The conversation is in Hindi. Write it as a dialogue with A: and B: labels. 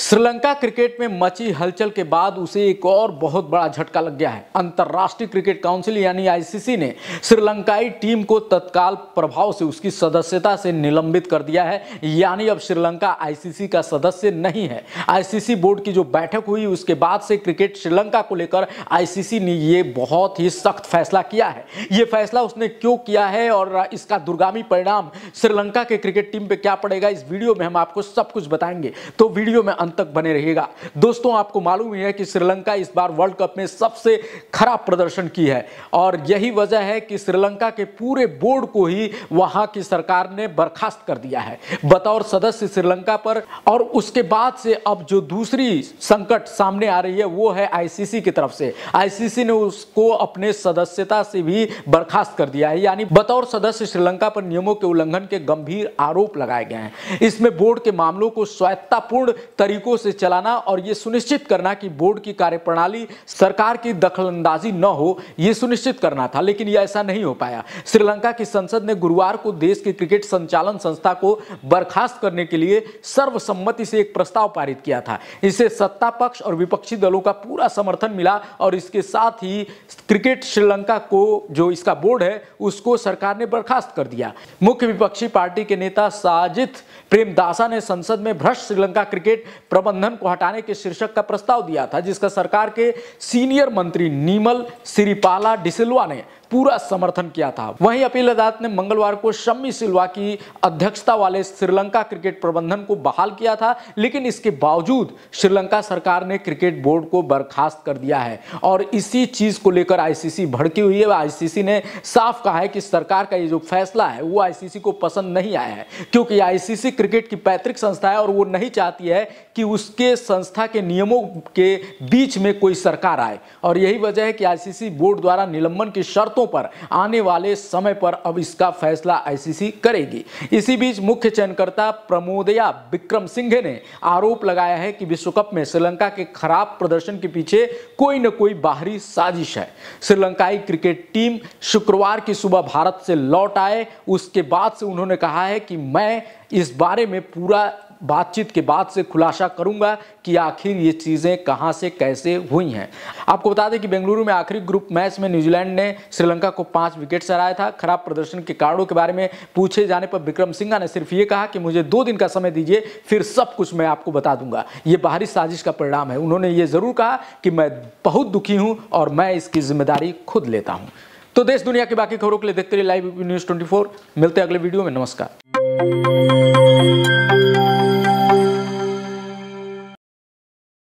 A: श्रीलंका क्रिकेट में मची हलचल के बाद उसे एक और बहुत बड़ा झटका लग गया है अंतर्राष्ट्रीय क्रिकेट काउंसिल यानी आईसीसी ने श्रीलंकाई टीम को तत्काल प्रभाव से उसकी सदस्यता से निलंबित कर दिया है यानी अब श्रीलंका आईसीसी का सदस्य नहीं है आईसीसी बोर्ड की जो बैठक हुई उसके बाद से क्रिकेट श्रीलंका को लेकर आई ने ये बहुत ही सख्त फैसला किया है ये फैसला उसने क्यों किया है और इसका दुर्गामी परिणाम श्रीलंका के क्रिकेट टीम पर क्या पड़ेगा इस वीडियो में हम आपको सब कुछ बताएंगे तो वीडियो में अंत तक बने रहिएगा दोस्तों आपको मालूम ही है कि श्रीलंका इस बार वर्ल्ड कप में सबसे खराब प्रदर्शन की है और यही वजह है कि श्रीलंका के पूरे बोर्ड को ही वहां की सरकार ने बर्खास्त कर दिया है बतौर सदस्य श्रीलंका पर और उसके बाद से अब जो दूसरी संकट सामने आ रही है वो है आईसीसी की तरफ से आईसीसी ने उसको अपने सदस्यता से भी बर्खास्त कर दिया है यानी बतौर सदस्य श्रीलंका पर नियमों के उल्लंघन के गंभीर आरोप लगाए गए हैं इसमें बोर्ड के मामलों को स्वायत्तापूर्ण तरीके तरीकों से चलाना और ये सुनिश्चित करना कि बोर्ड की कार्यप्रणाली सरकार की दखलंदाजी न हो ये सुनिश्चित करना था लेकिन यह ऐसा नहीं हो पाया श्रीलंका की संसद ने गुरुवार को देश के क्रिकेट संचालन संस्था को बर्खास्त करने के लिए सर्वसम्मति से एक प्रस्ताव पारित किया था इसे सत्ता पक्ष और विपक्षी दलों का पूरा समर्थन मिला और इसके साथ ही क्रिकेट श्रीलंका को जो इसका बोर्ड है उसको सरकार ने बर्खास्त कर दिया मुख्य विपक्षी पार्टी के नेता साजिद प्रेमदासा ने संसद में भ्रष्ट श्रीलंका क्रिकेट प्रबंधन को हटाने के शीर्षक का प्रस्ताव दिया था जिसका सरकार के सीनियर मंत्री नीमल सिरिपाला डिसिल्वा ने पूरा समर्थन किया था वहीं अपील अदालत ने मंगलवार को शम्मी सिल्वा की अध्यक्षता वाले श्रीलंका क्रिकेट प्रबंधन को बहाल किया था लेकिन इसके बावजूद श्रीलंका सरकार ने क्रिकेट बोर्ड को बर्खास्त कर दिया है और इसी चीज को लेकर आईसीसी भड़की हुई है आईसीसी ने साफ कहा है कि सरकार का ये जो फैसला है वो आईसीसी को पसंद नहीं आया है क्योंकि आईसीसी क्रिकेट की पैतृक संस्था है और वो नहीं चाहती है कि उसके संस्था के नियमों के बीच में कोई सरकार आए और यही वजह है कि आईसीसी बोर्ड द्वारा निलंबन की शर्तों शर्तों पर आने वाले समय पर अब इसका फैसला आईसीसी करेगी इसी बीच मुख्य चयनकर्ता प्रमोदया विक्रम सिंह ने आरोप लगाया है कि विश्व कप में श्रीलंका के खराब प्रदर्शन के पीछे कोई न कोई बाहरी साजिश है श्रीलंकाई क्रिकेट टीम शुक्रवार की सुबह भारत से लौट आए उसके बाद से उन्होंने कहा है कि मैं इस बारे में पूरा बातचीत के बाद से खुलासा करूंगा कि आखिर ये चीज़ें कहां से कैसे हुई हैं आपको बता दें कि बेंगलुरु में आखिरी ग्रुप मैच में न्यूजीलैंड ने श्रीलंका को पांच विकेट से हराया था खराब प्रदर्शन के कारणों के बारे में पूछे जाने पर विक्रम सिंघा ने सिर्फ ये कहा कि मुझे दो दिन का समय दीजिए फिर सब कुछ मैं आपको बता दूंगा ये बाहरी साजिश का परिणाम है उन्होंने ये ज़रूर कहा कि मैं बहुत दुखी हूँ और मैं इसकी जिम्मेदारी खुद लेता हूँ तो देश दुनिया की बाकी खबरों के लिए देखते रहिए लाइव न्यूज फोर मिलते हैं अगले वीडियो में नमस्कार